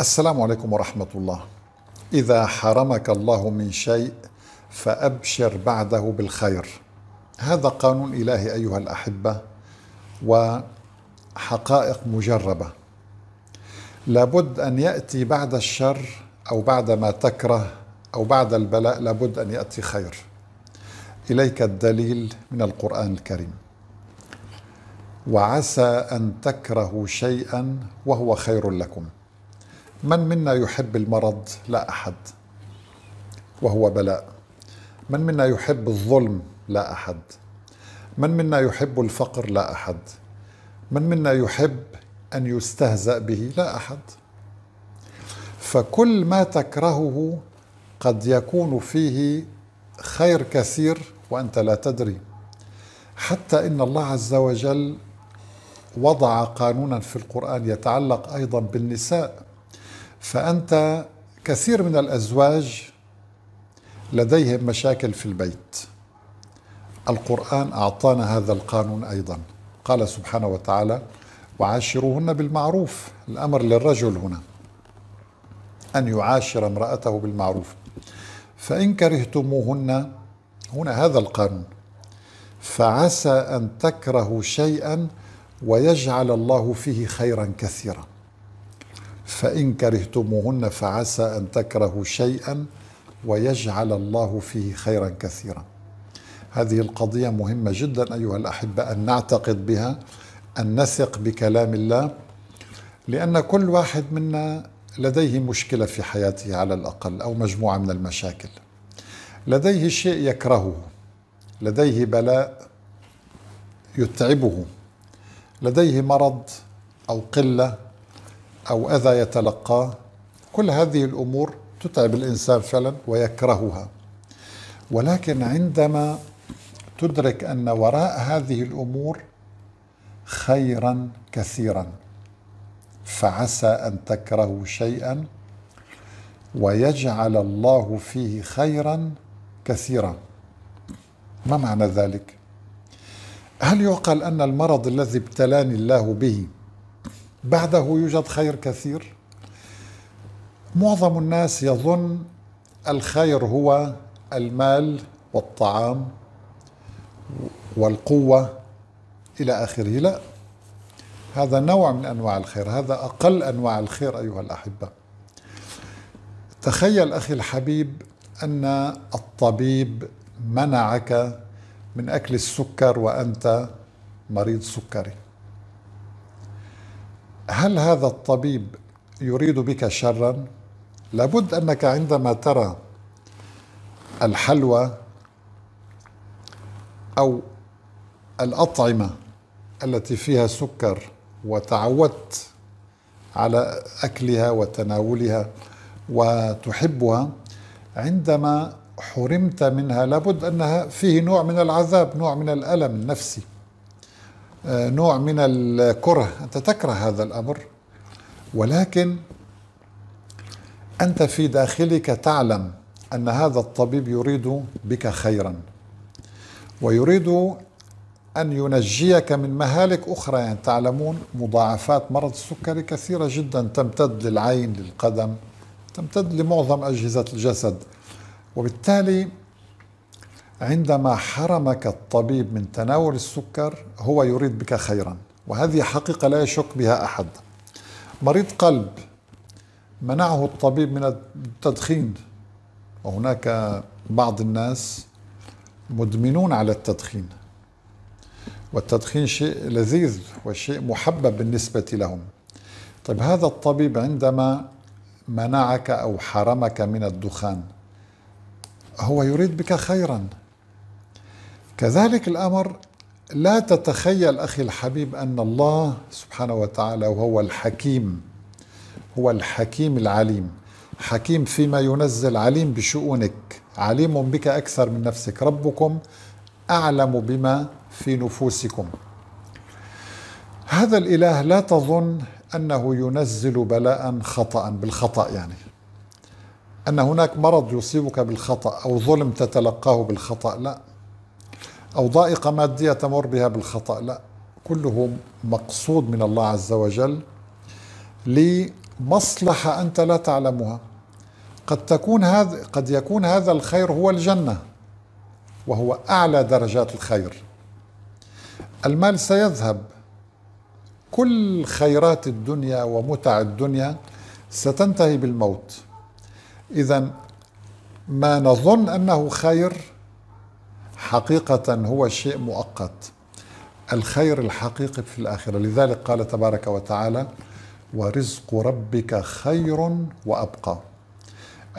السلام عليكم ورحمة الله. إذا حرمك الله من شيء فأبشر بعده بالخير. هذا قانون إلهي أيها الأحبة وحقائق مجربة. لابد أن يأتي بعد الشر أو بعد ما تكره أو بعد البلاء لابد أن يأتي خير. إليك الدليل من القرآن الكريم. وعسى أن تكرهوا شيئا وهو خير لكم. من منا يحب المرض لا احد وهو بلاء من منا يحب الظلم لا احد من منا يحب الفقر لا احد من منا يحب ان يستهزا به لا احد فكل ما تكرهه قد يكون فيه خير كثير وانت لا تدري حتى ان الله عز وجل وضع قانونا في القران يتعلق ايضا بالنساء فأنت كثير من الأزواج لديهم مشاكل في البيت القرآن أعطانا هذا القانون أيضا قال سبحانه وتعالى وعاشروهن بالمعروف الأمر للرجل هنا أن يعاشر امرأته بالمعروف فإن كرهتموهن هنا هذا القانون فعسى أن تكرهوا شيئا ويجعل الله فيه خيرا كثيرا فإن كرهتموهن فعسى أن تكرهوا شيئا ويجعل الله فيه خيرا كثيرا هذه القضية مهمة جدا أيها الأحبة أن نعتقد بها أن نثق بكلام الله لأن كل واحد منا لديه مشكلة في حياته على الأقل أو مجموعة من المشاكل لديه شيء يكرهه لديه بلاء يتعبه لديه مرض أو قلة أو أذى يتلقاه كل هذه الأمور تتعب الإنسان فعلا ويكرهها ولكن عندما تدرك أن وراء هذه الأمور خيرا كثيرا فعسى أن تكرهوا شيئا ويجعل الله فيه خيرا كثيرا ما معنى ذلك؟ هل يعقل أن المرض الذي ابتلاني الله به بعده يوجد خير كثير معظم الناس يظن الخير هو المال والطعام والقوه الى اخره لا هذا نوع من انواع الخير هذا اقل انواع الخير ايها الاحبه تخيل اخي الحبيب ان الطبيب منعك من اكل السكر وانت مريض سكري هل هذا الطبيب يريد بك شرا لابد انك عندما ترى الحلوى او الاطعمه التي فيها سكر وتعودت على اكلها وتناولها وتحبها عندما حرمت منها لابد انها فيه نوع من العذاب نوع من الالم النفسي آه، نوع من الكره انت تكره هذا الامر ولكن انت في داخلك تعلم ان هذا الطبيب يريد بك خيرا ويريد ان ينجيك من مهالك اخرى يعني تعلمون مضاعفات مرض السكري كثيره جدا تمتد للعين للقدم تمتد لمعظم اجهزه الجسد وبالتالي عندما حرمك الطبيب من تناول السكر هو يريد بك خيرا وهذه حقيقة لا يشك بها أحد مريض قلب منعه الطبيب من التدخين وهناك بعض الناس مدمنون على التدخين والتدخين شيء لذيذ وشيء محبب بالنسبة لهم طيب هذا الطبيب عندما منعك أو حرمك من الدخان هو يريد بك خيرا كذلك الامر لا تتخيل اخي الحبيب ان الله سبحانه وتعالى وهو الحكيم هو الحكيم العليم حكيم فيما ينزل عليم بشؤونك عليم بك اكثر من نفسك ربكم اعلم بما في نفوسكم هذا الاله لا تظن انه ينزل بلاء خطا بالخطا يعني ان هناك مرض يصيبك بالخطا او ظلم تتلقاه بالخطا لا أو ضائقة مادية تمر بها بالخطأ لا كله مقصود من الله عز وجل لمصلحة أنت لا تعلمها قد تكون هذ قد يكون هذا الخير هو الجنة وهو أعلى درجات الخير المال سيذهب كل خيرات الدنيا ومتع الدنيا ستنتهي بالموت إذا ما نظن أنه خير حقيقة هو شيء مؤقت الخير الحقيقي في الآخرة لذلك قال تبارك وتعالى ورزق ربك خير وأبقى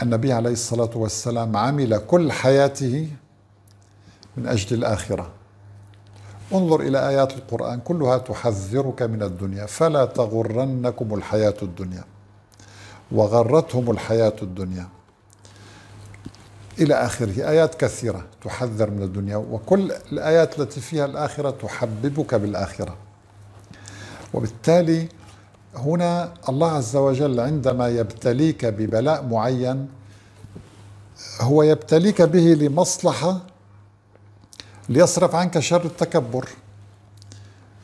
النبي عليه الصلاة والسلام عمل كل حياته من أجل الآخرة انظر إلى آيات القرآن كلها تحذرك من الدنيا فلا تغرنكم الحياة الدنيا وغرتهم الحياة الدنيا إلى آخره آيات كثيرة تحذر من الدنيا وكل الآيات التي فيها الآخرة تحببك بالآخرة وبالتالي هنا الله عز وجل عندما يبتليك ببلاء معين هو يبتليك به لمصلحة ليصرف عنك شر التكبر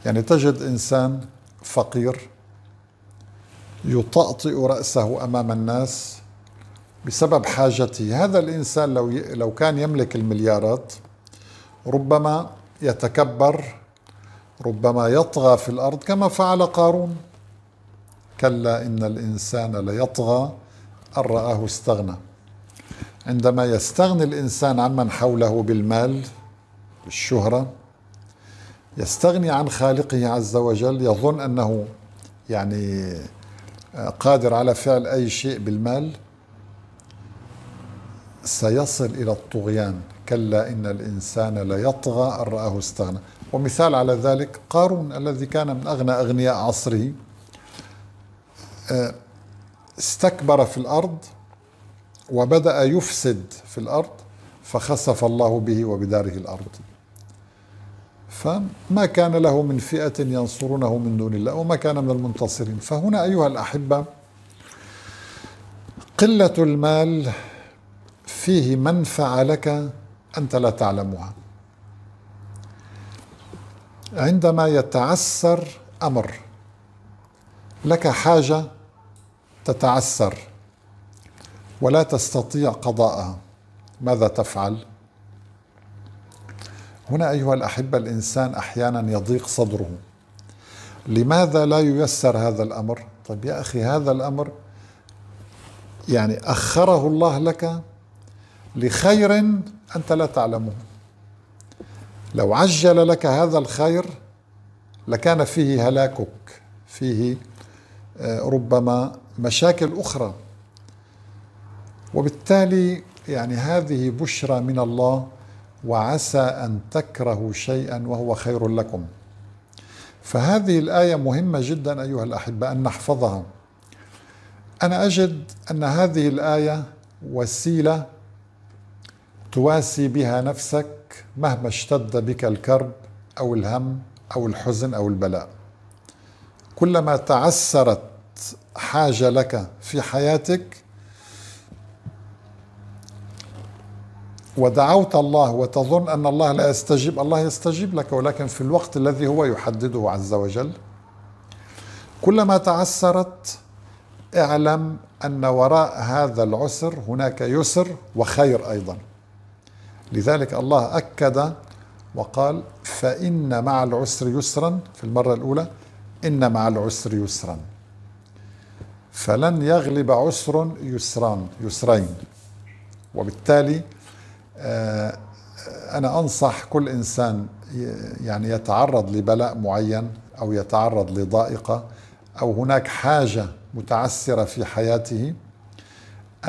يعني تجد إنسان فقير يطأطئ رأسه أمام الناس بسبب حاجتي هذا الإنسان لو, ي... لو كان يملك المليارات ربما يتكبر ربما يطغى في الأرض كما فعل قارون كلا إن الإنسان ليطغى أن رآه استغنى عندما يستغني الإنسان عمن حوله بالمال بالشهرة يستغني عن خالقه عز وجل يظن أنه يعني آه، قادر على فعل أي شيء بالمال سيصل إلى الطغيان كلا إن الإنسان ليطغى أن رآه استغنى ومثال على ذلك قارون الذي كان من أغنى أغنياء عصره آه، استكبر في الأرض وبدأ يفسد في الأرض فخسف الله به وبداره الأرض فما كان له من فئة ينصرونه من دون الله وما كان من المنتصرين فهنا أيها الأحبة قلة المال فيه منفعة لك أنت لا تعلمها عندما يتعسر أمر لك حاجة تتعسر ولا تستطيع قضاءها ماذا تفعل؟ هنا أيها الأحبة الإنسان أحيانا يضيق صدره لماذا لا ييسر هذا الأمر؟ طيب يا أخي هذا الأمر يعني أخره الله لك لخير انت لا تعلمه لو عجل لك هذا الخير لكان فيه هلاكك فيه آه، ربما مشاكل اخرى وبالتالي يعني هذه بشرى من الله وعسى ان تكرهوا شيئا وهو خير لكم فهذه الايه مهمه جدا ايها الاحبه ان نحفظها انا اجد ان هذه الايه وسيله تواسي بها نفسك مهما اشتد بك الكرب او الهم او الحزن او البلاء كلما تعسرت حاجه لك في حياتك ودعوت الله وتظن ان الله لا يستجيب الله يستجيب لك ولكن في الوقت الذي هو يحدده عز وجل كلما تعسرت اعلم ان وراء هذا العسر هناك يسر وخير ايضا لذلك الله أكد وقال فإن مع العسر يسرا في المرة الأولى إن مع العسر يسرا فلن يغلب عسر يسران يسرين وبالتالي آه، أنا أنصح كل إنسان يعني يتعرض لبلاء معين أو يتعرض لضائقة أو هناك حاجة متعسرة في حياته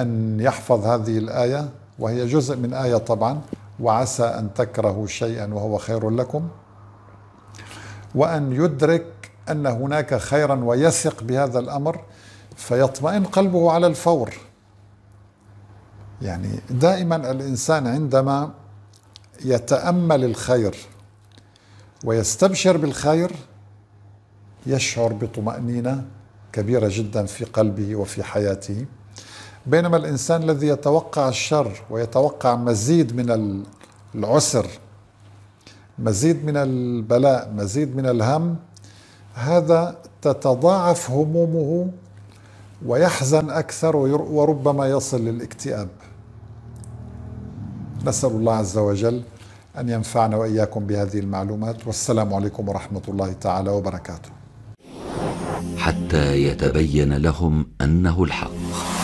أن يحفظ هذه الآية وهي جزء من آية طبعا وعسى أن تكرهوا شيئا وهو خير لكم وأن يدرك أن هناك خيرا ويثق بهذا الأمر فيطمئن قلبه على الفور يعني دائما الإنسان عندما يتأمل الخير ويستبشر بالخير يشعر بطمأنينة كبيرة جدا في قلبه وفي حياته بينما الإنسان الذي يتوقع الشر ويتوقع مزيد من العسر مزيد من البلاء مزيد من الهم هذا تتضاعف همومه ويحزن أكثر وربما يصل للاكتئاب نسأل الله عز وجل أن ينفعنا وإياكم بهذه المعلومات والسلام عليكم ورحمة الله تعالى وبركاته حتى يتبين لهم أنه الحق